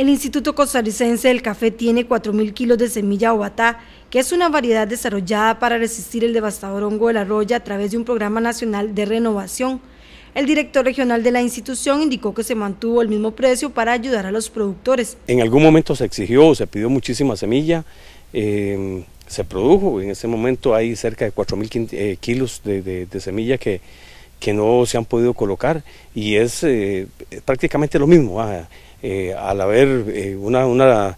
El Instituto Costarricense del Café tiene 4.000 kilos de semilla obatá, que es una variedad desarrollada para resistir el devastador hongo de la roya a través de un programa nacional de renovación. El director regional de la institución indicó que se mantuvo el mismo precio para ayudar a los productores. En algún momento se exigió, se pidió muchísima semilla, em, se produjo, en ese momento hay cerca de 4.000 eh, kilos de, semilla que, no se han podido colocar y es eh, prácticamente lo mismo. Ah, eh, al haber eh, una, una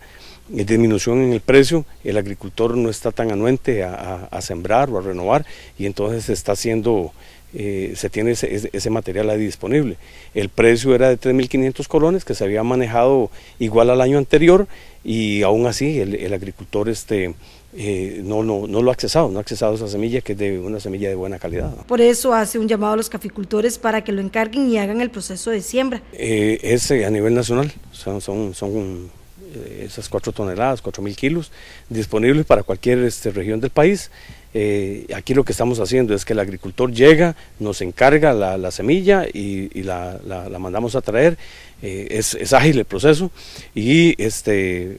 eh, disminución en el precio, el agricultor no está tan anuente a, sembrar o a renovar y entonces se está haciendo, eh, se tiene ese, material ahí disponible. El precio era de 3.500 colones que se había manejado igual al año anterior y aún así el, agricultor este, eh, no, no, lo ha accesado, no ha accesado esa semilla que es de una semilla de buena calidad. Por eso hace un llamado a los caficultores para que lo encarguen y hagan el proceso de siembra. es a nivel nacional, son, son, son eh, esas 4 toneladas, mil kilos, disponibles para cualquier este, región del país. Eh, aquí lo que estamos haciendo es que el agricultor llega, nos encarga la, semilla y, la, mandamos a traer. Eh, es, ágil el proceso y este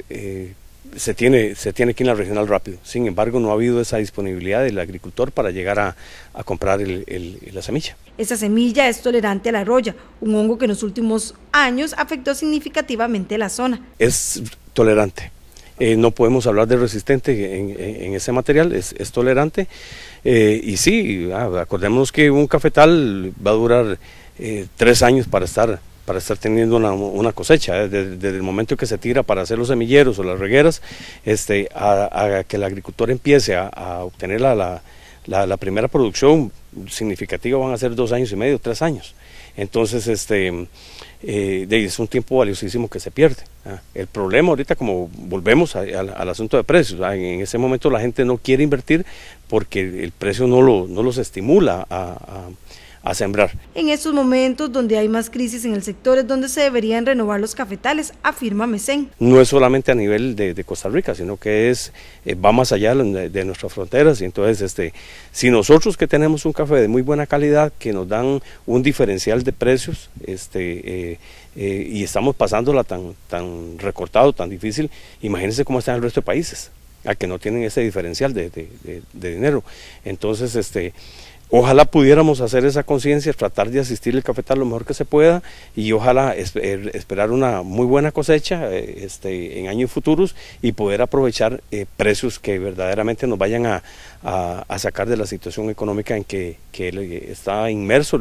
se tiene, se tiene aquí en la regional rápido. Sin embargo, no ha habido esa disponibilidad del agricultor para llegar a, comprar la semilla. Esa semilla es tolerante a la roya, un hongo que en los últimos años afectó significativamente la zona. Es tolerante. Eh, no podemos hablar de resistente en, ese material, es, tolerante. Eh, y sí, ah, acordémonos que un cafetal va a durar eh, tres años para estar para estar teniendo una, cosecha, desde, el momento que se tira para hacer los semilleros o las regueras, este, a, que el agricultor empiece a, obtener la la, primera producción significativa van a ser dos años y medio, tres años. Entonces, este, eh, es un tiempo valiosísimo que se pierde. ¿ah? El problema ahorita, como volvemos al asunto de precios, ¿ah? en ese momento la gente no quiere invertir porque el precio no, lo, no los estimula a, a sembrar. En estos momentos donde hay más crisis en el sector es donde se deberían renovar los cafetales, afirma Mesén. No es solamente a nivel de, Costa Rica, sino que es eh, va más allá de, nuestras fronteras y entonces este si nosotros que tenemos un café de muy buena calidad que nos dan un diferencial de precios este eh, eh, y estamos pasándola tan recortado, tan difícil, imagínense cómo están el resto de países a que no tienen ese diferencial de, dinero. Entonces, este, Ojalá pudiéramos hacer esa conciencia, tratar de asistir el cafetal lo mejor que se pueda y ojalá er, esperar una muy buena cosecha eh, este, en años futuros y poder aprovechar eh, precios que verdaderamente nos vayan a, sacar de la situación económica en que, está inmerso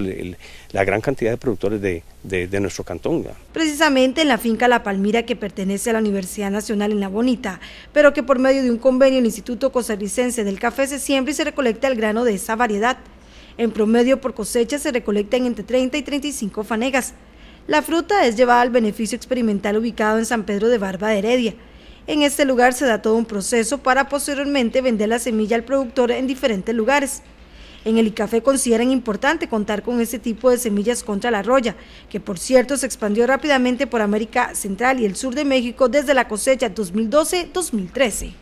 la gran cantidad de productores de, nuestro cantón. Precisamente en la finca La Palmira que pertenece a la Universidad Nacional en La Bonita, pero que por medio de un convenio el Instituto Costarricense del Café se siembra y se recolecta el grano de esa variedad. En promedio por cosecha se recolectan entre 30 y 35 fanegas. La fruta es llevada al beneficio experimental ubicado en San Pedro de Barba de Heredia. En este lugar se da todo un proceso para posteriormente vender la semilla al productor en diferentes lugares. En el ICAFE consideran importante contar con este tipo de semillas contra la arroya, que por cierto se expandió rápidamente por América Central y el sur de México desde la cosecha 2012-2013.